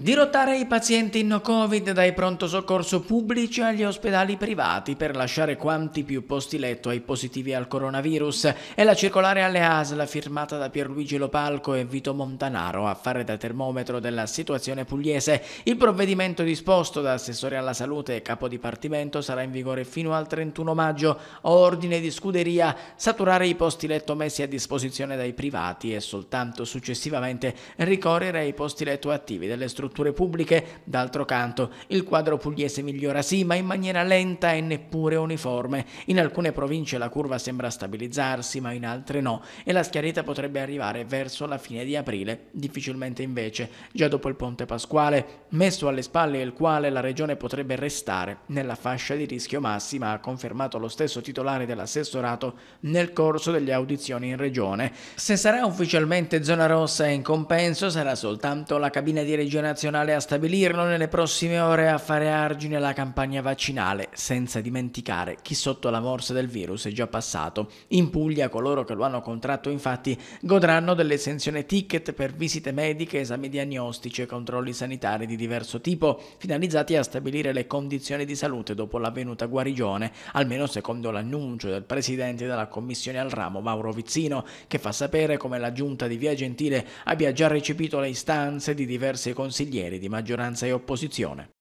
Dirottare i pazienti no Covid dai pronto soccorso pubblici agli ospedali privati per lasciare quanti più posti letto ai positivi al coronavirus è la circolare alle ASL firmata da Pierluigi Lopalco e Vito Montanaro a fare da termometro della situazione pugliese. Il provvedimento disposto da assessore alla salute e capo dipartimento sarà in vigore fino al 31 maggio. Ordine di scuderia saturare i posti letto messi a disposizione dai privati e soltanto successivamente ricorrere ai posti letto attivi delle strutture strutture pubbliche, d'altro canto il quadro pugliese migliora sì, ma in maniera lenta e neppure uniforme. In alcune province la curva sembra stabilizzarsi, ma in altre no, e la schiarita potrebbe arrivare verso la fine di aprile, difficilmente invece, già dopo il ponte pasquale, messo alle spalle il quale la regione potrebbe restare nella fascia di rischio massima, ha confermato lo stesso titolare dell'assessorato nel corso delle audizioni in regione. Se sarà ufficialmente zona rossa in compenso sarà soltanto la cabina di regione nazionale a stabilirlo nelle prossime ore a fare argine alla campagna vaccinale, senza dimenticare chi sotto la morsa del virus è già passato. In Puglia coloro che lo hanno contratto infatti godranno dell'esenzione ticket per visite mediche, esami diagnostici e controlli sanitari di diverso tipo, finalizzati a stabilire le condizioni di salute dopo l'avvenuta guarigione, almeno secondo l'annuncio del presidente della commissione al ramo Mauro Vizzino, che fa sapere come la giunta di Via Gentile abbia già recepito le istanze di diversi consigli consiglieri di maggioranza e opposizione.